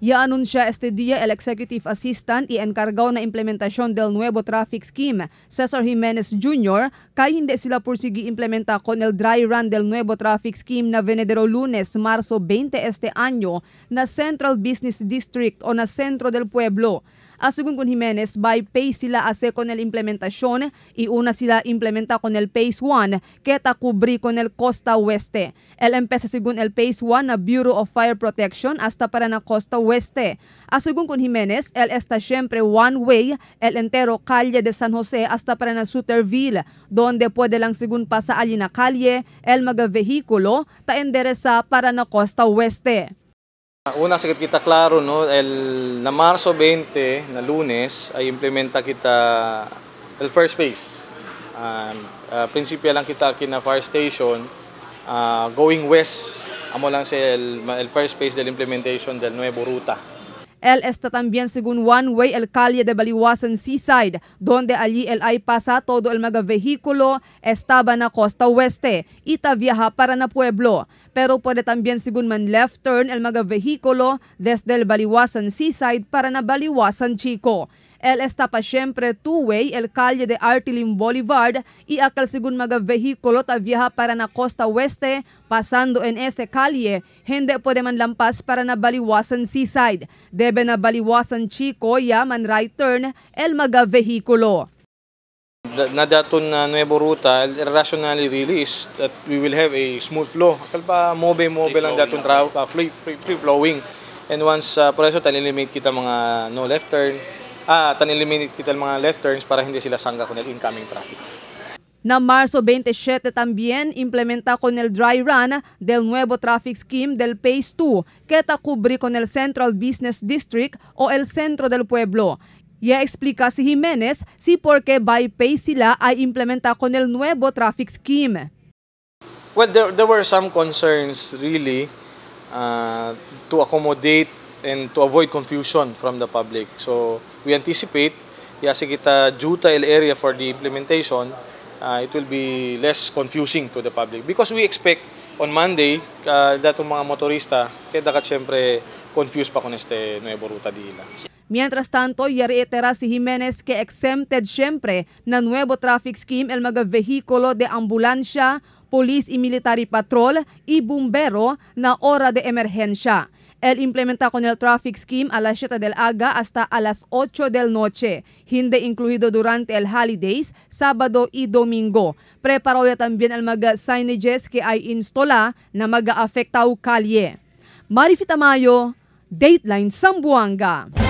Yaanunsya Estedia, el Executive Assistant, ienkargaw na implementasyon del Nuevo Traffic Scheme, Cesar Jimenez Jr., kay hindi sila pursigi implementa con el dry run del Nuevo Traffic Scheme na Venedero Lunes, Marso 20 este año na Central Business District o na Centro del Pueblo. Asugun kun Jimenez, by phase sila ase kon el implementasyon, iuna sila implementa con el phase 1, keta kubri con el Costa Oeste. El empesa segun el phase 1 na Bureau of Fire Protection hasta para na Costa Oeste. Asugun kun Jimenez, el esta siempre one way, el entero calle de San Jose hasta para na Suterville, donde puede lang segun pasa ali na calle, el mga vehículo, ta enderesa para na Costa Oeste. Ah, una sakit kita klaro no, el na Marso 20 na Lunes ay implementa kita el first phase. Um, uh, ah, prinsipya lang kita kina fire station uh, going west amo lang sa el, el first phase del implementation del nuevo ruta. Él está también según One Way el calle de Baliwasan Seaside, donde allí el hay pasa todo el mega vehículo, estaban na costa oeste, ita viaja para na pueblo. Pero puede también según man left turn el mga vehículo desde el Baliwasan Seaside para na Baliwasan Chico. El está pa siempre two-way el calle de Artilim Boulevard y sigun maga vehikulo ta viaja para na costa oeste pasando en ese calle. Hindi pwede man lampas para na baliwasan seaside. Debe na baliwasan Chico ya man right turn el maga vehikulo. nadaton na nuevo ruta, rationally really that we will have a smooth flow. Kalpa mobe-mobe lang daton travel, uh, free, free, free flowing. And once uh, ah, preso, talilimit kita mga no left turn, ah, tan eliminate kita mga left turns para hindi sila sangga kung incoming traffic. Na Marso 27 también implementa con el dry run del nuevo traffic scheme del Phase 2 que ta cubrí con el Central Business District o el Centro del Pueblo. Ya explica si Jimenez si por qué by pay sila ay implementa con el nuevo traffic scheme. Well, there, there were some concerns really uh, to accommodate and to avoid confusion from the public. So we anticipate Yasikita Jutail area for the implementation, uh, it will be less confusing to the public because we expect on Monday uh, dato mga motorista kaya eh, dakat syempre confused pa kung este Nuevo Ruta di Ila. Mientras tanto, ya reitera si Jimenez que exempted syempre na Nuevo Traffic Scheme el mga vehículo de ambulansya police y military patrol y bumbero na hora de emergencia. El implementa con el traffic scheme a las 7 del aga hasta a las 8 del noche, hindi incluido durante el holidays, sábado y domingo. Preparo ya también el mga signages que hay instola na mag-afecta kalye. Marifita Mayo, Dateline Sambuanga.